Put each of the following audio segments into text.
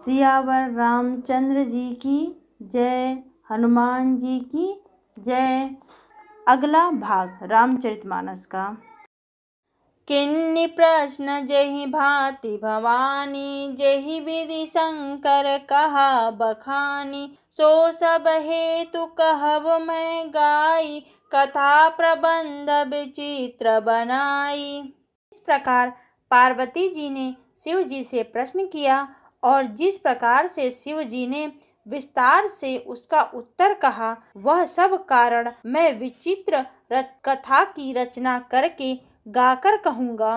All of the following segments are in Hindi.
सियावर रामचंद्र जी की जय हनुमान जी की जय अगला भाग रामचरितमानस का किन्नी प्रश्न जहि भाति भवानी जहि विधि शंकर कहा बखानी सो सब हेतु कहब मैं गाई कथा प्रबंध विचित्र बनाई इस प्रकार पार्वती जी ने शिव जी से प्रश्न किया और जिस प्रकार से शिव जी ने विस्तार से उसका उत्तर कहा वह सब कारण मैं विचित्र कथा की रचना करके गाकर कहूँगा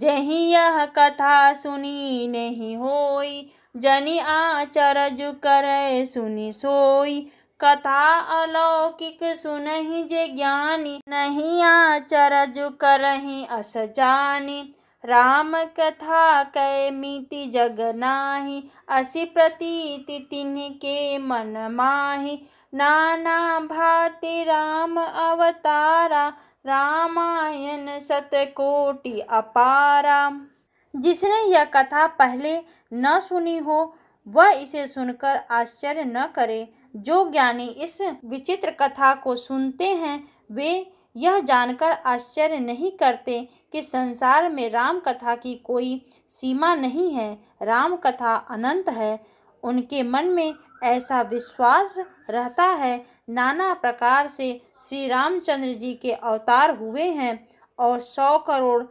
जही यह कथा सुनी नहीं होई जनी आचरज करे सुनी सोई कथा अलौकिक ही जे ज्ञानी नहीं आचरज करही अस जानी राम कथा कै मिति जग नाही असि प्रतीति के मन माही नाना भाति राम अवतारा रामायण सतकोटि अपारा जिसने यह कथा पहले न सुनी हो वह इसे सुनकर आश्चर्य न करे जो ज्ञानी इस विचित्र कथा को सुनते हैं वे यह जानकर आश्चर्य नहीं करते कि संसार में राम कथा की कोई सीमा नहीं है राम कथा अनंत है उनके मन में ऐसा विश्वास रहता है नाना प्रकार से श्री रामचंद्र जी के अवतार हुए हैं और सौ करोड़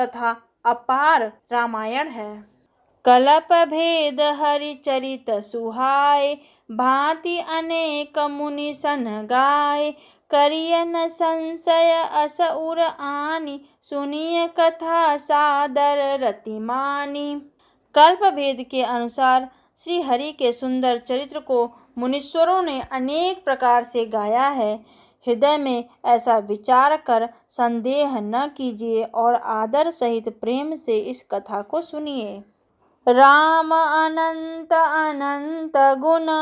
तथा अपार रामायण है कलप भेद हरिचरित सुहाय भांति अनेक मुनि सन गाय करिय न संशय अस उर आनी सुनिय कथा सादर रतिमानी कल्प भेद के अनुसार श्री हरि के सुंदर चरित्र को मुनीश्वरों ने अनेक प्रकार से गाया है हृदय में ऐसा विचार कर संदेह न कीजिए और आदर सहित प्रेम से इस कथा को सुनिए राम अनंत अनंत गुना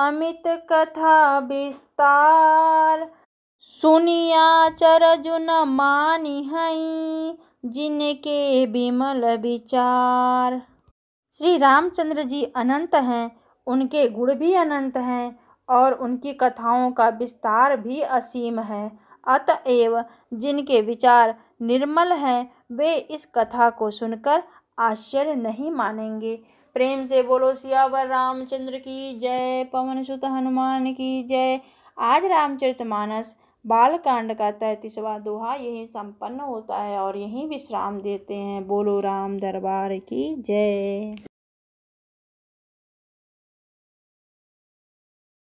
अमित कथा विस्तार सुनिया चरजुन मानि हई जिनके विमल विचार श्री रामचंद्र जी अनंत हैं उनके गुण भी अनंत हैं और उनकी कथाओं का विस्तार भी असीम है अतएव जिनके विचार निर्मल हैं वे इस कथा को सुनकर आश्चर्य नहीं मानेंगे प्रेम से बोलो सियावर रामचंद्र की जय पवन सुत हनुमान की जय आज रामचरितमानस बालकांड का तैतीसवा दोहा यही संपन्न होता है और यही विश्राम देते हैं बोलो राम दरबार की जय